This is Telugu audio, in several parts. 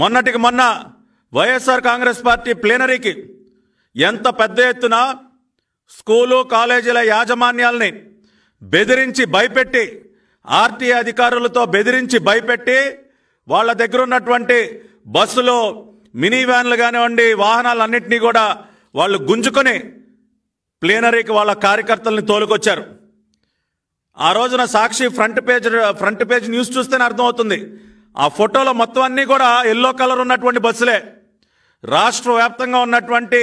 మొన్నటికి మొన్న వైఎస్ఆర్ కాంగ్రెస్ పార్టీ ప్లేనరీకి ఎంత పెద్ద ఎత్తున స్కూలు కాలేజీల యాజమాన్యాల్ని బెదిరించి భయపెట్టి ఆర్టీఏ అధికారులతో బెదిరించి భయపెట్టి వాళ్ళ దగ్గర ఉన్నటువంటి బస్సులో మినీ వ్యాన్లు కానివ్వండి వాహనాలన్నింటినీ కూడా వాళ్ళు గుంజుకొని ప్లీనరీకి వాళ్ళ కార్యకర్తలని తోలుకొచ్చారు ఆ రోజున Sakshi front page front page news చూస్తేనే అర్థమవుతుంది ఆ ఫోటోలో మొత్తం అన్నీ కూడా ఎల్లో కలర్ ఉన్నటువంటి బస్సులే రాష్ట్ర వ్యాప్తంగా ఉన్నటువంటి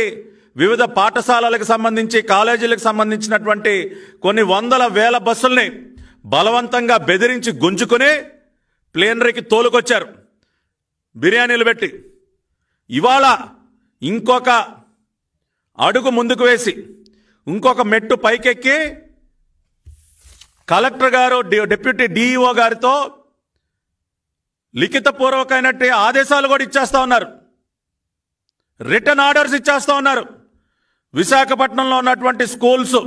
వివిధ పాఠశాలలకు సంబంధించి కాలేజీలకు సంబంధించినటువంటి కొన్ని వందల వేల బస్సుల్ని బలవంతంగా బెదిరించి గుంజుకుని ప్లేనరీకి తోలుకొచ్చారు బిర్యానీలు పెట్టి ఇవాళ ఇంకొక అడుగు ముందుకు వేసి ఇంకొక మెట్టు పైకెక్కి కలెక్టర్ గారు డిప్యూటీ డిఈఓ గారితో లిఖితపూర్వకమైనట్టు ఆదేశాలు కూడా ఇచ్చేస్తా ఉన్నారు రిటర్న్ ఆర్డర్స్ ఇచ్చేస్తా ఉన్నారు విశాఖపట్నంలో ఉన్నటువంటి స్కూల్స్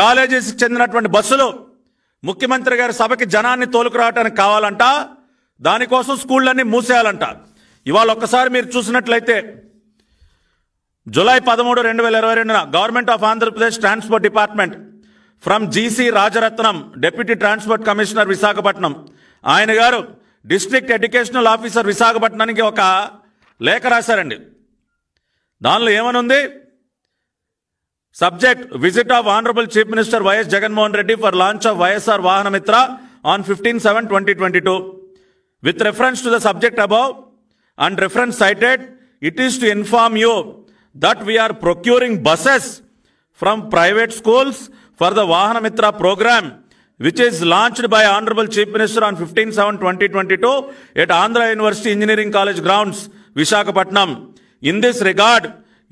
కాలేజీస్కి చెందినటువంటి బస్సులు ముఖ్యమంత్రి గారి సభకి జనాన్ని తోలుకురావటానికి కావాలంట దానికోసం స్కూళ్ళన్నీ మూసేయాలంట ఇవాళ ఒక్కసారి మీరు చూసినట్లయితే జూలై పదమూడు రెండు వేల ఇరవై రెండున government of Andhra Pradesh transport department from GC Rajaratnam deputy transport commissioner Visakhapatnam ఆయన గారు డిస్ట్రిక్ట్ ఎడ్యుకేషనల్ ఆఫీసర్ విశాఖపట్నానికి ఒక లేఖ రాశారండి దానిలో ఏమనుంది subject visit of honourable chief minister YS Jaganmohan Reddy for launch of YSR Vahanamitra on fifteen seven twenty twenty two with reference to the subject above and reference cited it is to inform you that we are procuring buses from private schools for the Vahanamitra programme which is launched by honourable chief minister on fifteen seven twenty twenty two at Andhra university engineering college grounds Visakhapatnam in this record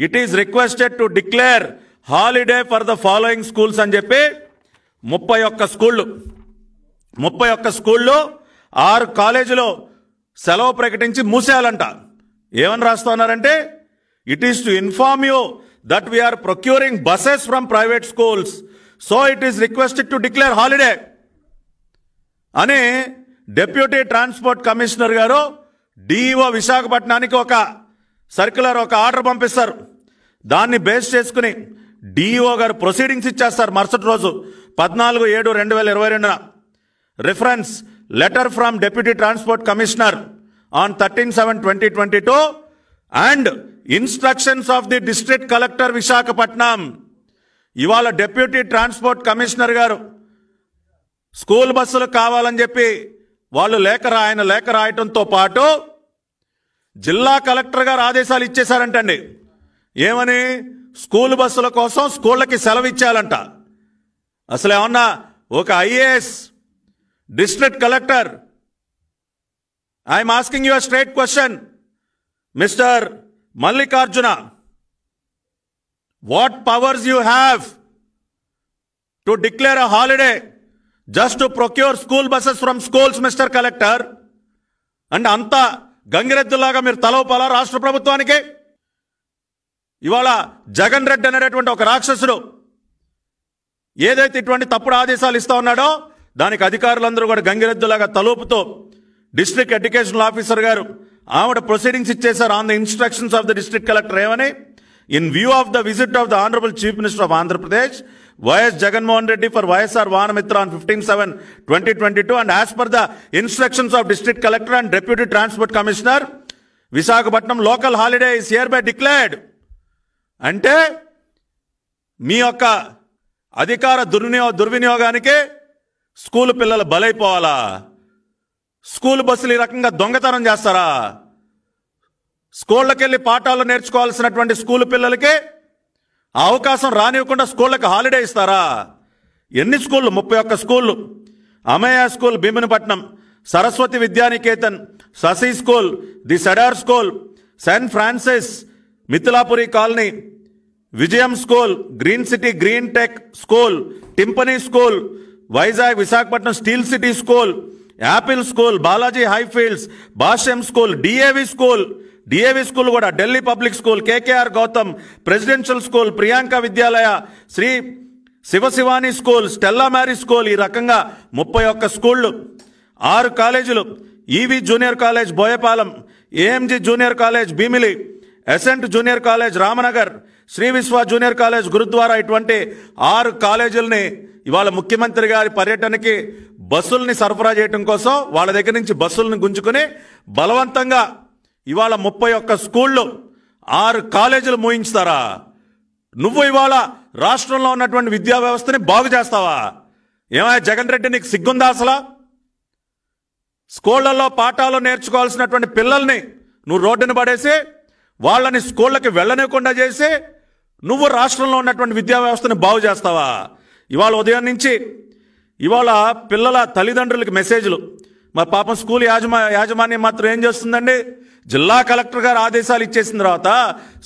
it is requested to declare holiday for the following schools అని చెప్పి ముప్పై ఒక్క స్కూళ్ళు ముప్పై ఒక్క స్కూళ్ళు ఆరు కాలేజీలో సెలవు ప్రకటించి మూసేయాలంట ఏమని రాస్తున్నారంటే it is to inform you that we are procuring buses from private schools so it is requested to declare holiday అని డెప్యూటీ ట్రాన్స్పోర్ట్ కమిషనర్ గారు డిఈఓ విశాఖపట్నానికి ఒక సర్క్యులర్ ఒక ఆర్డర్ పంపిస్తారు దాన్ని బేస్ చేసుకుని డిఈఓ గారు ప్రొసీడింగ్స్ ఇచ్చేస్తారు మరుసటి రోజు పద్నాలుగు ఏడు రెండు వేల ఇరవై రెండున reference letter from deputy transport commissioner on thirteen seven twenty twenty two and instructions of the district collector Visakhapatnam ఇవాళ డెప్యూటీ ట్రాన్స్పోర్ట్ కమిషనర్ గారు స్కూల్ బస్సులు కావాలని చెప్పి వాళ్ళు లేఖ ఆయన లేఖ రాయటంతో పాటు జిల్లా కలెక్టర్ గారు ఆదేశాలు ఇచ్చేశారంటండి ఏమని స్కూల్ బస్సుల కోసం స్కూళ్ళకి సెలవు ఇచ్చాలంట అసలు ఏమన్నా ఒక IAS district collector I'm asking your straight question mister Mallikarjuna what powers you have to declare a holiday just to procure school buses from schools mister collector and అంతా గంగిరెద్దులాగా మీరు తలవపాలా రాష్ట్ర ప్రభుత్వానికి ఇవాళ జగన్ రెడ్డి అనేటటువంటి ఒక రాక్షసుడు ఏదైతే ఇటువంటి తప్పుడు ఆదేశాలు ఇస్తా ఉన్నాడో దానికి అధికారులందరూ కూడా గంగిరెద్దులాగా తలూపుతో డిస్ట్రిక్ట్ ఎడ్యుకేషనల్ ఆఫీసర్ గారు ఆవిడ ప్రొసీడింగ్స్ ఇచ్చేశారు on the instructions of the district collector ఏమని in view of the visit of the honourable chief minister of Andhra Pradesh YS Jaganmohan Reddy for YSR వానమిత్ర on fifteen seven twenty twenty two and as per the instructions of district collector and deputy transport commissioner Visakhapatnam local holiday is here by declared అంటే మీ యొక్క అధికార దుర్వినియో దుర్వినియోగానికి స్కూల్ పిల్లలు బలైపోవాలా స్కూల్ బస్సులు ఈ రకంగా దొంగతనం చేస్తారా స్కూళ్ళకి వెళ్ళి పాఠాలు నేర్చుకోవాల్సినటువంటి స్కూల్ పిల్లలకి అవకాశం రానివ్వకుండా స్కూళ్ళకి హాలిడే ఇస్తారా ఎన్ని స్కూళ్ళు ముప్పై ఒక్క స్కూళ్ళు Amaya school Bheemunipatnam Saraswati Vidyaniketan Sashi school the Cedar school Saint Francis Mithilapuri colony Vijayam school Green City Green Tech school Timpany school Vizag Visakhapatnam Steel City school Apple school Balaji Highfields Bashyam school DAV school DAV school కూడా Delhi public school KKR Gautam presidential school Priyanka Vidyalaya Shri Shivashivani school Stella Mary school ఈ రకంగా ముప్పై ఒక్క స్కూళ్ళు ఆరు కాలేజీలు EV junior college Boyapalem AMG junior college Bheemili Ascent junior college Ramanagar Shri Vishwa junior college gurdwara ఇటువంటి ఆరు కాలేజీలని ఇవాళ ముఖ్యమంత్రి గారి పర్యటనకి బస్సుల్ని సరఫరా చేయటం కోసం వాళ్ళ దగ్గర నుంచి బస్సులను గుంజుకుని బలవంతంగా ఇవాళ ముప్పై ఒక్క స్కూళ్ళు ఆరు కాలేజీలు మోయించుతారా నువ్వు ఇవాళ రాష్ట్రంలో ఉన్నటువంటి విద్యా వ్యవస్థని బాగు చేస్తావా ఏమైనా జగన్ రెడ్డి నీకు సిగ్గుందా అసలు స్కూళ్లలో పాఠాలు నేర్చుకోవాల్సినటువంటి పిల్లల్ని నువ్వు రోడ్డును పడేసి వాళ్ళని స్కూళ్ళకి వెళ్ళనివ్వకుండా చేసి నువ్వు రాష్ట్రంలో ఉన్నటువంటి విద్యా వ్యవస్థని బాగు చేస్తావా ఇవాళ ఉదయం నుంచి ఇవాళ పిల్లల తల్లిదండ్రులకి మెసేజ్లు మా పాపం స్కూల్ యాజమా యాజమాన్యం మాత్రం ఏం చేస్తుందండి జిల్లా కలెక్టర్ గారు ఆదేశాలు ఇచ్చేసిన తర్వాత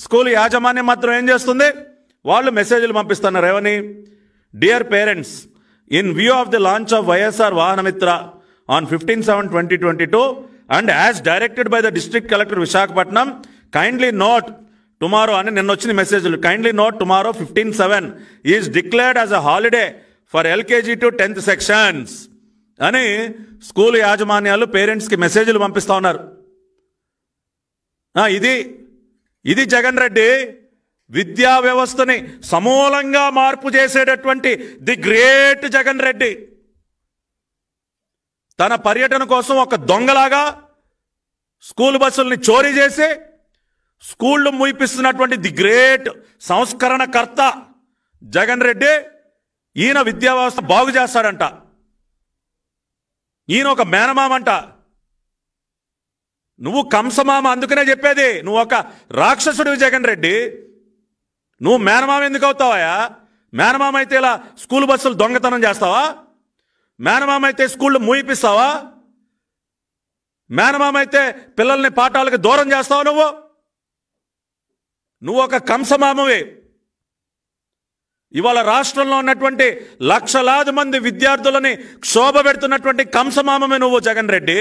స్కూల్ యాజమాన్యం మాత్రం ఏం చేస్తుంది వాళ్ళు మెసేజ్లు పంపిస్తున్నారు ఏమని dear parents in view of the launch of YSR Vahanamitra on fifteen seven twenty twenty two and as directed by the district collector Visakhapatnam kindly note tomorrow అని నిన్న వచ్చిన మెసేజ్లు kindly note tomorrow fifteen seven is declared as a holiday for LKG to tenth sections అని స్కూల్ యాజమాన్యాలు పేరెంట్స్కి మెసేజ్లు పంపిస్తూ ఉన్నారు ఇది ఇది జగన్ రెడ్డి విద్యా వ్యవస్థని సమూలంగా మార్పు చేసేటటువంటి ది గ్రేట్ జగన్ రెడ్డి తన పర్యటన కోసం ఒక దొంగలాగా స్కూల్ బస్సుల్ని చోరీ చేసి స్కూళ్ళు ముయిపిస్తున్నటువంటి ది గ్రేట్ సంస్కరణకర్త జగన్ రెడ్డి ఈయన విద్యా వ్యవస్థ బాగు చేస్తాడంట ఈయన ఒక మేనమామంట నువ్వు కంసమామ అందుకనే చెప్పేది నువ్వు ఒక రాక్షసుడివి జగన్ రెడ్డి నువ్వు మేనమామ ఎందుకు అవుతావా మేనమామ అయితే ఇలా స్కూల్ బస్సులు దొంగతనం చేస్తావా మేనమామ అయితే స్కూళ్ళు మూయిపిస్తావా మేనమామ అయితే పిల్లల్ని పాఠాలకు దూరం చేస్తావా నువ్వు నువ్వు ఒక కంసమామవే ఇవాళ రాష్ట్రంలో ఉన్నటువంటి లక్షలాది మంది విద్యార్థులని క్షోభ పెడుతున్నటువంటి కంసమామమే నువ్వు జగన్ రెడ్డి